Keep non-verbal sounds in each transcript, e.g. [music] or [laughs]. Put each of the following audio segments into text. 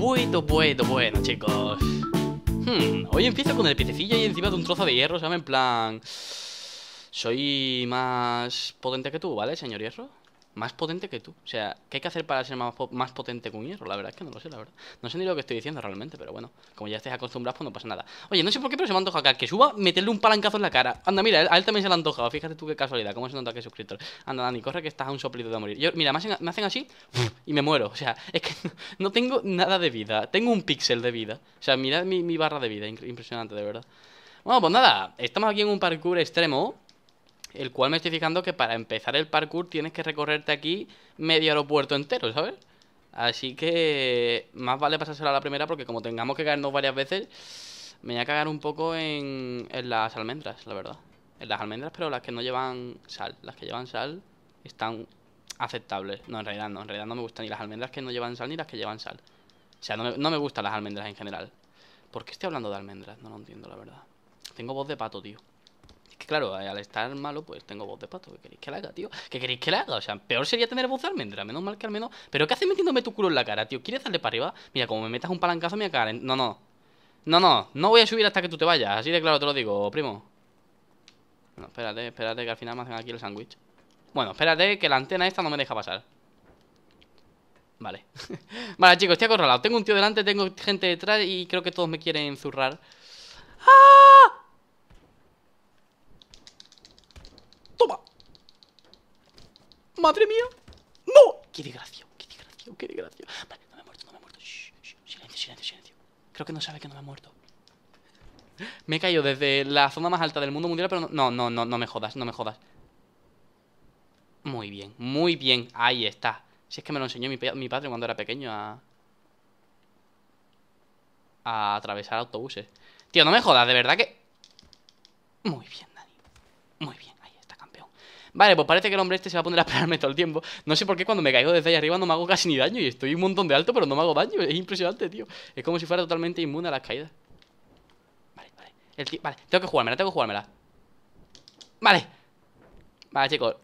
Bueno, bueno, bueno, chicos. Hmm, hoy empiezo con el piececillo y encima de un trozo de hierro, ¿sabes? En plan... Soy más potente que tú, ¿vale, señor hierro? más potente que tú. O sea, ¿qué hay que hacer para ser más, más potente que un hierro? La verdad es que no lo sé, la verdad. No sé ni lo que estoy diciendo realmente, pero bueno, como ya estés acostumbrado, pues no pasa nada. Oye, no sé por qué, pero se me antoja que que suba, meterle un palancazo en la cara. Anda, mira, a él también se le antoja. Fíjate tú qué casualidad, cómo se nota que es suscriptor. Anda, Dani, corre que estás a un soplito de morir. Yo, mira, me hacen, así [laughs] y me muero. O sea, es que [laughs] no tengo nada de vida. Tengo un píxel de vida. O sea, mirad mi, mi barra de vida, impresionante, de verdad. Bueno, pues nada, estamos aquí en un parkour extremo el cual me estoy fijando que para empezar el parkour tienes que recorrerte aquí medio aeropuerto entero, ¿sabes? Así que más vale pasárselo a la primera porque como tengamos que caernos varias veces, me voy a cagar un poco en, en las almendras, la verdad. En las almendras, pero las que no llevan sal. Las que llevan sal están aceptables. No, en realidad no. En realidad no me gustan ni las almendras que no llevan sal ni las que llevan sal. O sea, no me, no me gustan las almendras en general. ¿Por qué estoy hablando de almendras? No lo entiendo, la verdad. Tengo voz de pato, tío claro, al estar malo, pues tengo voz de pato. ¿Qué queréis que haga, tío? ¿Qué queréis que le haga? O sea, peor sería tener voz de almendra, menos mal que al menos. Pero ¿qué haces metiéndome tu culo en la cara, tío? ¿Quieres darle para arriba? Mira, como me metas un palancazo, me en... No, no. No, no, no voy a subir hasta que tú te vayas. Así de claro te lo digo, primo. No espérate, espérate que al final me hacen aquí el sándwich. Bueno, espérate que la antena esta no me deja pasar. Vale. [laughs] vale, chicos, estoy acorralado. Tengo un tío delante, tengo gente detrás y creo que todos me quieren zurrar. ¡Ah! ¡Madre mía! ¡No! ¡Qué desgracia! ¡Qué desgracia! ¡Qué desgracia! Vale, no me he muerto, no me he muerto. Shh, shh, silencio, silencio, silencio. Creo que no sabe que no me he muerto. Me he caído desde la zona más alta del mundo mundial, pero no, no, no, no, me jodas, no me jodas. Muy bien, muy bien. Ahí está. Si es que me lo enseñó mi padre cuando era pequeño a... A atravesar autobuses. Tío, no me jodas, de verdad que... Muy bien. Vale, pues parece que el hombre este se va a poner a esperarme todo el tiempo. No sé por qué cuando me caigo desde allá arriba no me hago casi ni daño y estoy un montón de alto, pero no me hago daño. Es impresionante, tío. Es como si fuera totalmente inmune a las caídas. Vale, vale. El Vale, tengo que jugármela, tengo que jugármela. Vale. Vale, chicos.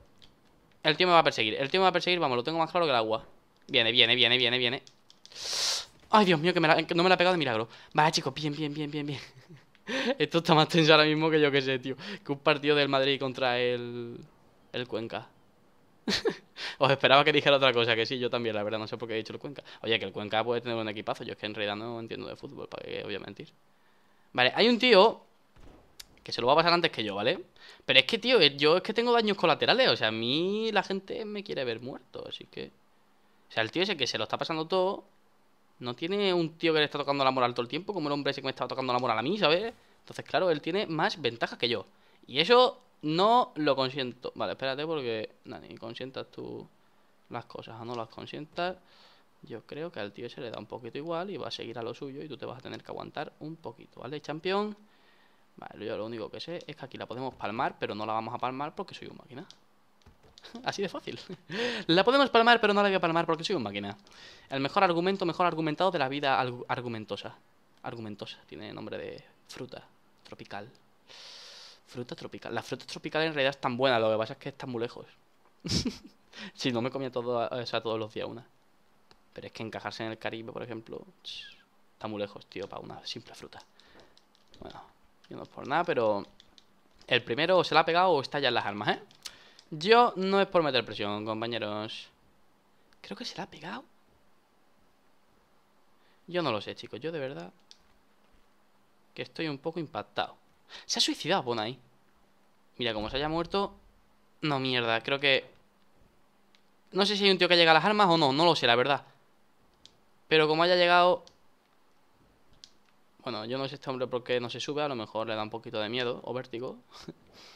El tío me va a perseguir. El tío me va a perseguir, vamos, lo tengo más claro que el agua. Viene, viene, viene, viene, viene. Ay, Dios mío, que, no me la ha pegado de milagro. Vale, chicos, bien, bien, bien, bien, bien. [laughs] Esto está más tenso ahora mismo que yo que sé, tío. Que un partido del Madrid contra el el Cuenca. [laughs] Os esperaba que dijera otra cosa, que sí, yo también, la verdad, no sé por qué he dicho el Cuenca. Oye, que el Cuenca puede tener un equipazo, yo es que en realidad no entiendo de fútbol, para que voy a mentir. Vale, hay un tío que se lo va a pasar antes que yo, ¿vale? Pero es que, tío, eh, yo es que tengo daños colaterales, o sea, a mí la gente me quiere ver muerto, así que... O sea, el tío ese que se lo está pasando todo, no tiene un tío que le está tocando la moral todo el tiempo, como el hombre ese que me estaba tocando la moral a mí, ¿sabes? Entonces, claro, él tiene más ventajas que yo. Y eso no lo consiento. Vale, espérate porque. Nani, consientas tú las cosas o no las consientas. Yo creo que al tío se le da un poquito igual y va a seguir a lo suyo y tú te vas a tener que aguantar un poquito, ¿vale, Champion Vale, yo lo único que sé es que aquí la podemos palmar, pero no la vamos a palmar porque soy un máquina. [laughs] Así de fácil. [laughs] la podemos palmar, pero no la voy a palmar porque soy un máquina. El mejor argumento, mejor argumentado de la vida argumentosa. Argumentosa, tiene nombre de fruta tropical. Fruta tropical. Las frutas tropicales en realidad están buenas, lo que pasa es que están muy lejos. [laughs] si no me comía todo, o todos los días una. Pero es que encajarse en el Caribe, por ejemplo, está muy lejos, tío, para una simple fruta. Bueno, yo no es por nada, pero el primero o se la ha pegado o está ya en las almas, ¿eh? Yo no es por meter presión, compañeros. Creo que se la ha pegado. Yo no lo sé, chicos. Yo de verdad que estoy un poco impactado. Se ha suicidado pon ahí. Mira, como se haya muerto... No, mierda, creo que... No sé si hay un tío que llega a las armas o no, no lo sé, la verdad. Pero como haya llegado... Bueno, yo no sé este hombre por qué no se sube, a lo mejor le da un poquito de miedo o vértigo.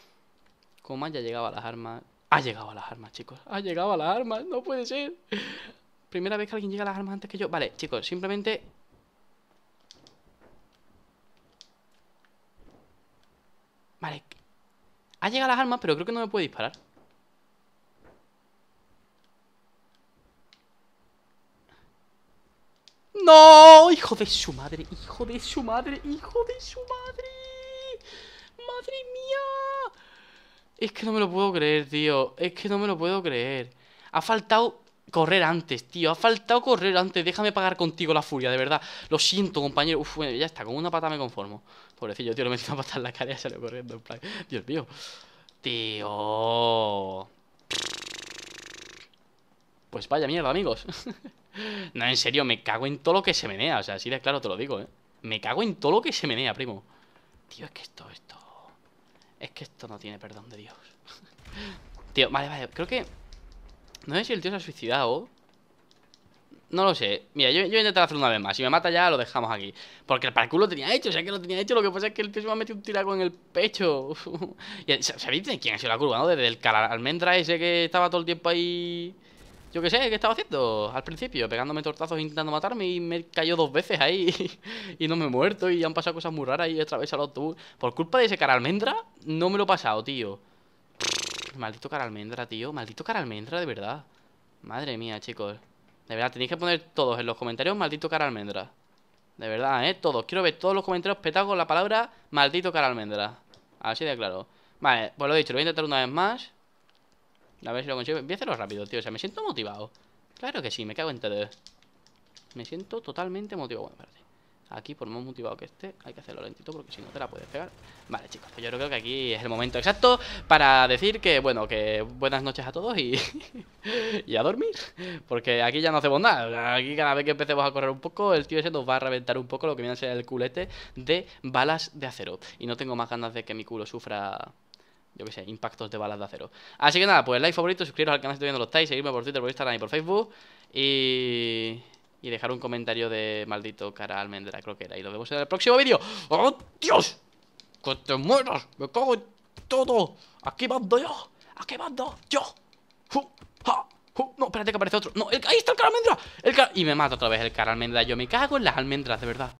[laughs] como haya llegado a las armas... Ha llegado a las armas, chicos. Ha llegado a las armas, no puede ser. Primera vez que alguien llega a las armas antes que yo. Vale, chicos, simplemente Vale. Ha llegado las armas, pero creo que no me puede disparar. ¡No! ¡Hijo de su madre! ¡Hijo de su madre! ¡Hijo de su madre! ¡Madre mía! Es que no me lo puedo creer, tío. Es que no me lo puedo creer. Ha faltado correr antes, tío. Ha faltado correr antes. Déjame pagar contigo la furia, de verdad. Lo siento, compañero. Uf, ya está. Con una pata me conformo. Pobrecillo, tío. Le metí una pata en la cara y salió corriendo. En plan. Dios mío. Tío. Pues vaya mierda, amigos. [laughs] no, en serio, me cago en todo lo que se menea. O sea, así de claro te lo digo, ¿eh? Me cago en todo lo que se menea, primo. Tío, es que esto, esto... Es que esto no tiene perdón de Dios. [laughs] Tío, vale, vale. Creo que... No sé si el tío se ha suicidado. No lo sé. Mira, yo, voy a intentar hacerlo una vez más. Si me mata ya, lo dejamos aquí. Porque el parkour lo tenía hecho, o sea que lo tenía hecho. Lo que pasa es que el tío se me ha metido un tiraco en el pecho. ¿Sabéis [laughs] de quién ha sido la curva, no? Desde el cara almendra ese que estaba todo el tiempo ahí. Yo qué sé, ¿qué estaba haciendo al principio? Pegándome tortazos intentando matarme y me cayó dos veces ahí [laughs] y no me he muerto y han pasado cosas muy raras y vez a los autobús. Por culpa de ese cara almendra, no me lo he pasado, tío. Maldito cara almendra, tío. Maldito cara almendra, de verdad. Madre mía, chicos. De verdad, tenéis que poner todos en los comentarios maldito cara almendra. De verdad, ¿eh? Todos. Quiero ver todos los comentarios petados con la palabra maldito cara almendra. Así de claro. Vale, pues lo he dicho, lo voy a intentar una vez más. A ver si lo consigo. Voy a hacerlo rápido, tío. O sea, me siento motivado. Claro que sí, me cago en todo. Me siento totalmente motivado. Bueno, espérate. Aquí, por más motivado que esté, hay que hacerlo lentito porque si no te la puedes pegar. Vale, chicos, pues yo creo que aquí es el momento exacto para decir que, bueno, que buenas noches a todos y, [laughs] y a dormir. Porque aquí ya no hacemos nada. Aquí cada vez que empecemos a correr un poco, el tío ese nos va a reventar un poco lo que viene a ser el culete de balas de acero. Y no tengo más ganas de que mi culo sufra yo que sé, impactos de balas de acero. Así que nada, pues like favorito, suscribiros al canal si todavía no lo estáis, seguirme por Twitter, por Instagram y por Facebook. Y y dejar un comentario de maldito cara almendra, creo que era. Y lo vemos en el próximo vídeo. ¡Oh, Dios! ¡Que te mueras! ¡Me cago en todo! ¡Aquí mando yo! ¡Aquí mando yo! No, espérate que aparece otro. ¡No! ¡Ahí está el cara almendra! El cara... Y me mata otra vez el cara almendra. Yo me cago en las almendras, de verdad.